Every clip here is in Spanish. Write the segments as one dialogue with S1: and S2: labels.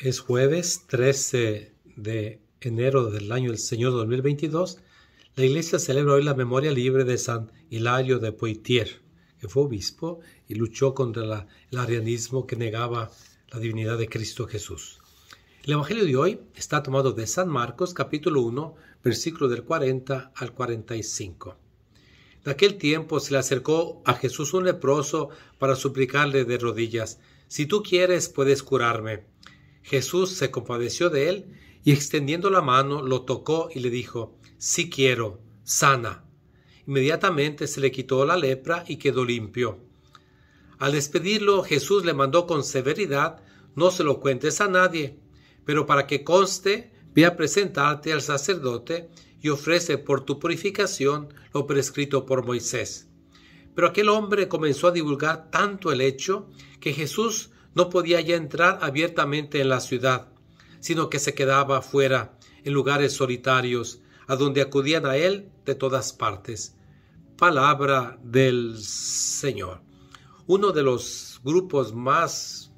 S1: Es jueves 13 de enero del año del Señor 2022. La iglesia celebra hoy la memoria libre de San Hilario de Poitiers, que fue obispo y luchó contra el arianismo que negaba la divinidad de Cristo Jesús. El Evangelio de hoy está tomado de San Marcos capítulo 1, versículo del 40 al 45. En aquel tiempo se le acercó a Jesús un leproso para suplicarle de rodillas, si tú quieres puedes curarme. Jesús se compadeció de él y extendiendo la mano lo tocó y le dijo, Sí quiero, sana. Inmediatamente se le quitó la lepra y quedó limpio. Al despedirlo, Jesús le mandó con severidad, No se lo cuentes a nadie, pero para que conste, ve a presentarte al sacerdote y ofrece por tu purificación lo prescrito por Moisés. Pero aquel hombre comenzó a divulgar tanto el hecho que Jesús no podía ya entrar abiertamente en la ciudad, sino que se quedaba afuera, en lugares solitarios, a donde acudían a él de todas partes. Palabra del Señor. Uno de los grupos más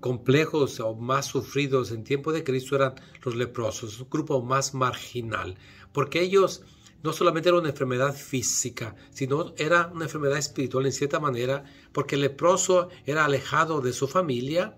S1: complejos o más sufridos en tiempo de Cristo eran los leprosos, un grupo más marginal, porque ellos no solamente era una enfermedad física, sino era una enfermedad espiritual en cierta manera, porque el leproso era alejado de su familia.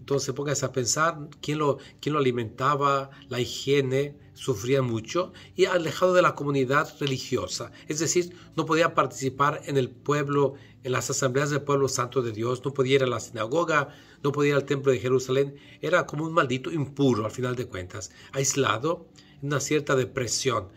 S1: Entonces póngase a pensar quién lo, quién lo alimentaba, la higiene, sufría mucho y alejado de la comunidad religiosa. Es decir, no podía participar en el pueblo, en las asambleas del pueblo santo de Dios, no podía ir a la sinagoga, no podía ir al templo de Jerusalén. Era como un maldito impuro al final de cuentas, aislado, en una cierta depresión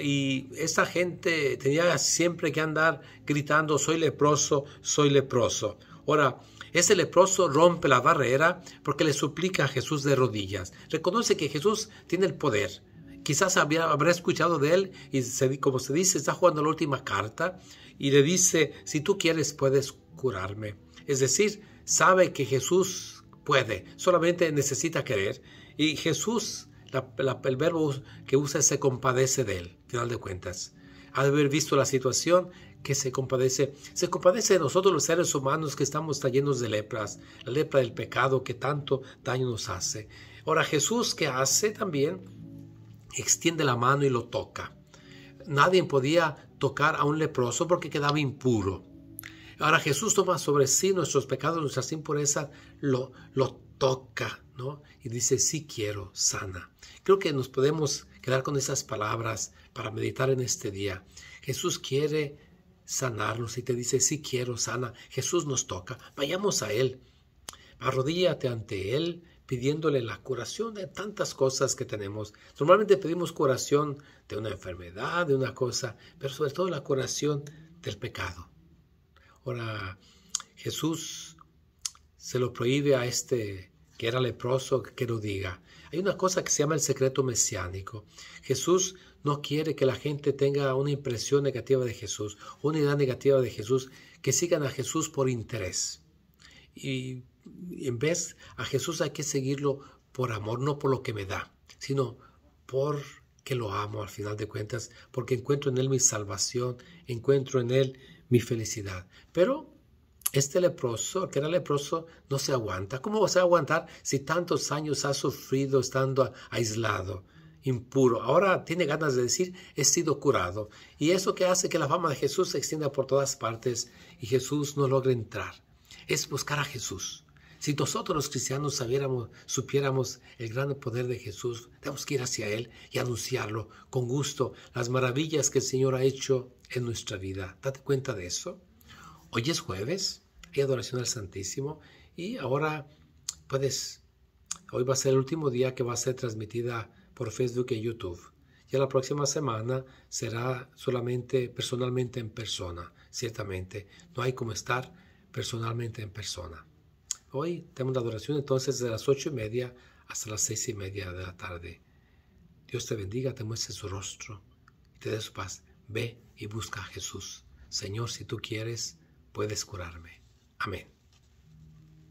S1: y esa gente tenía siempre que andar gritando, soy leproso, soy leproso. Ahora, ese leproso rompe la barrera porque le suplica a Jesús de rodillas. Reconoce que Jesús tiene el poder. Quizás había, habrá escuchado de él y se, como se dice, está jugando la última carta y le dice, si tú quieres puedes curarme. Es decir, sabe que Jesús puede, solamente necesita querer. Y Jesús el verbo que usa es se compadece de él, final de cuentas. Ha haber visto la situación que se compadece. Se compadece de nosotros los seres humanos que estamos llenos de lepras, la lepra del pecado que tanto daño nos hace. Ahora Jesús que hace también extiende la mano y lo toca. Nadie podía tocar a un leproso porque quedaba impuro. Ahora Jesús toma sobre sí nuestros pecados, nuestras impurezas, lo, lo toca, ¿no? Y dice, sí quiero, sana. Creo que nos podemos quedar con esas palabras para meditar en este día. Jesús quiere sanarnos y te dice, sí quiero, sana. Jesús nos toca. Vayamos a Él. Arrodíllate ante Él pidiéndole la curación de tantas cosas que tenemos. Normalmente pedimos curación de una enfermedad, de una cosa, pero sobre todo la curación del pecado. Ahora, Jesús se lo prohíbe a este que era leproso, que lo diga. Hay una cosa que se llama el secreto mesiánico. Jesús no quiere que la gente tenga una impresión negativa de Jesús, una idea negativa de Jesús, que sigan a Jesús por interés. Y en vez a Jesús hay que seguirlo por amor, no por lo que me da, sino porque lo amo al final de cuentas, porque encuentro en Él mi salvación, encuentro en Él mi felicidad. Pero este leproso, que era leproso, no se aguanta. ¿Cómo va a aguantar si tantos años ha sufrido estando aislado, impuro? Ahora tiene ganas de decir, he sido curado. Y eso que hace que la fama de Jesús se extienda por todas partes y Jesús no logre entrar. Es buscar a Jesús. Si nosotros los cristianos supiéramos el gran poder de Jesús, tenemos que ir hacia Él y anunciarlo con gusto, las maravillas que el Señor ha hecho en nuestra vida. Date cuenta de eso. Hoy es jueves, hay adoración al Santísimo y ahora puedes, hoy va a ser el último día que va a ser transmitida por Facebook y YouTube. Ya la próxima semana será solamente personalmente en persona, ciertamente. No hay como estar personalmente en persona. Hoy tenemos la adoración entonces de las ocho y media hasta las seis y media de la tarde. Dios te bendiga, te muestre su rostro y te dé su paz. Ve y busca a Jesús. Señor, si tú quieres, puedes curarme. Amén.